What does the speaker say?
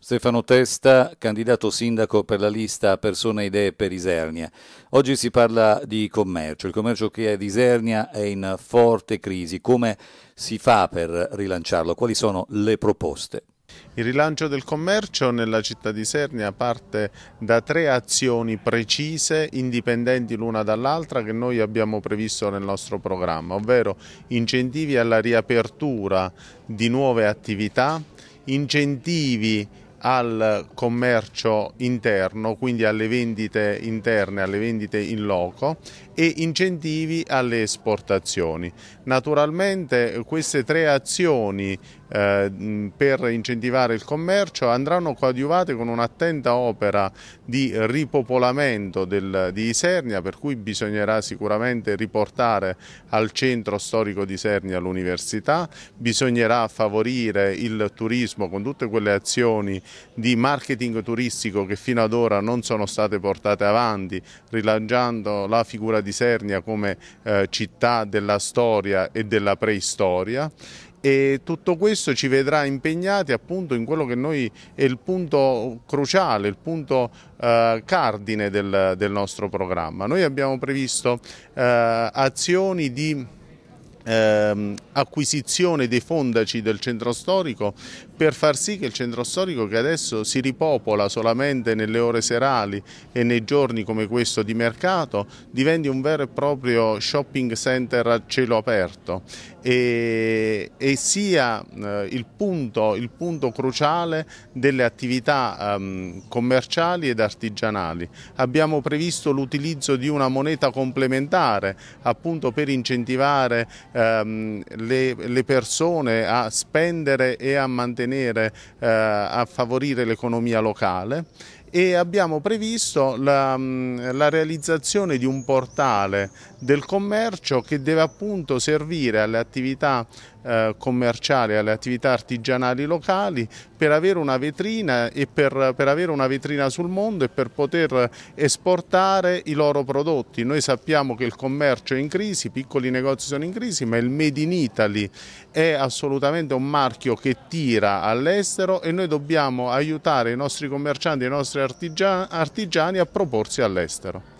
Stefano Testa, candidato sindaco per la lista Persone Idee per Isernia. Oggi si parla di commercio, il commercio che ad Isernia è in forte crisi. Come si fa per rilanciarlo? Quali sono le proposte? Il rilancio del commercio nella città di Sernia parte da tre azioni precise, indipendenti l'una dall'altra, che noi abbiamo previsto nel nostro programma, ovvero incentivi alla riapertura di nuove attività, incentivi al commercio interno, quindi alle vendite interne, alle vendite in loco e incentivi alle esportazioni. Naturalmente queste tre azioni eh, per incentivare il commercio andranno coadiuvate con un'attenta opera di ripopolamento del, di Isernia per cui bisognerà sicuramente riportare al centro storico di Isernia l'università, bisognerà favorire il turismo con tutte quelle azioni di marketing turistico che fino ad ora non sono state portate avanti rilanciando la figura di Isernia come eh, città della storia e della preistoria e tutto questo ci vedrà impegnati appunto in quello che noi è il punto cruciale, il punto eh, cardine del, del, nostro programma. Noi abbiamo previsto eh, azioni di ehm, acquisizione dei fondaci del centro storico per far sì che il centro storico che adesso si ripopola solamente nelle ore serali e nei giorni come questo di mercato diventi un vero e proprio shopping center a cielo aperto e, e sia eh, il, punto, il, punto, cruciale delle attività ehm, commerciali ed artigianali. Abbiamo previsto l'utilizzo di una moneta complementare appunto per incentivare ehm, le, le, persone a spendere e a mantenere, eh, a favorire l'economia locale e abbiamo previsto la, mm, la, realizzazione di un portale del commercio che deve appunto servire alle attività eh, commerciali, alle attività artigianali locali per avere una vetrina e per, per, avere una vetrina sul mondo e per poter esportare i loro prodotti. Noi sappiamo che il commercio è in crisi, i piccoli negozi sono in crisi, ma il Made in Italy è assolutamente un marchio che tira all'estero e noi dobbiamo aiutare i nostri commercianti, i nostri nostri artigiani a proporsi all'estero.